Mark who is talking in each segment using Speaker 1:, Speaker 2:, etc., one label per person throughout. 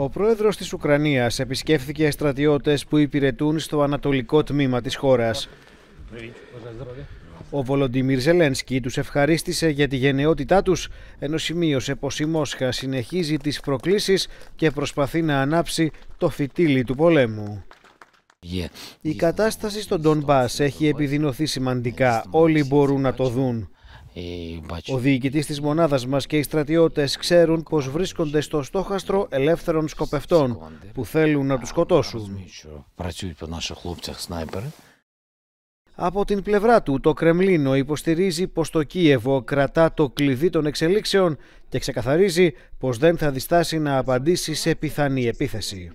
Speaker 1: Ο πρόεδρος της Ουκρανίας επισκέφθηκε στρατιώτες που υπηρετούν στο ανατολικό τμήμα της χώρας. Ο Βολοντιμίρ Ζελένσκι τους ευχαρίστησε για τη γενναιότητά τους, ενώ σημείωσε πως η Μόσχα συνεχίζει τις προκλήσεις και προσπαθεί να ανάψει το φυτίλι του πολέμου. Η κατάσταση στον Ντον έχει επιδεινωθεί σημαντικά, όλοι μπορούν να το δουν.
Speaker 2: Ε, ο
Speaker 1: διοικητής της μονάδας μας και οι στρατιώτες ξέρουν πως βρίσκονται στο στόχαστρο ελεύθερων σκοπευτών που θέλουν να τους σκοτώσουν. Λοιπόν, από την πλευρά του, το Κρεμλίνο υποστηρίζει πως το Κίεβο κρατά το κλειδί των εξελίξεων και ξεκαθαρίζει πως δεν θα διστάσει να απαντήσει σε πιθανή επίθεση.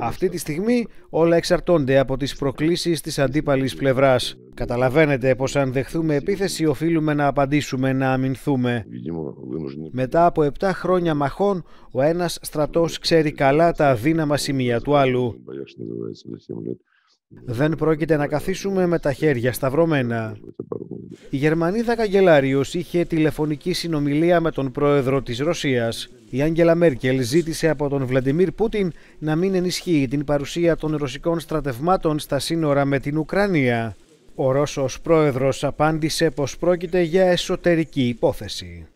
Speaker 1: Αυτή τη στιγμή όλα εξαρτώνται από τις προκλήσεις της αντίπαλης πλευράς. Καταλαβαίνετε πως αν δεχθούμε επίθεση οφείλουμε να απαντήσουμε, να αμυνθούμε. Μετά από 7 χρόνια μαχών, ο ένας στρατός ξέρει καλά τα αδύναμα σημεία του άλλου. Δεν πρόκειται να καθίσουμε με τα χέρια σταυρωμένα. Η Γερμανίδα καγκελάριο είχε τηλεφωνική συνομιλία με τον πρόεδρο της Ρωσίας. Η Άγγελα Μέρκελ ζήτησε από τον Βλαντιμίρ Πούτιν να μην ενισχύει την παρουσία των ρωσικών στρατευμάτων στα σύνορα με την Ουκρανία. Ο Ρώσος πρόεδρος απάντησε πως πρόκειται για εσωτερική υπόθεση.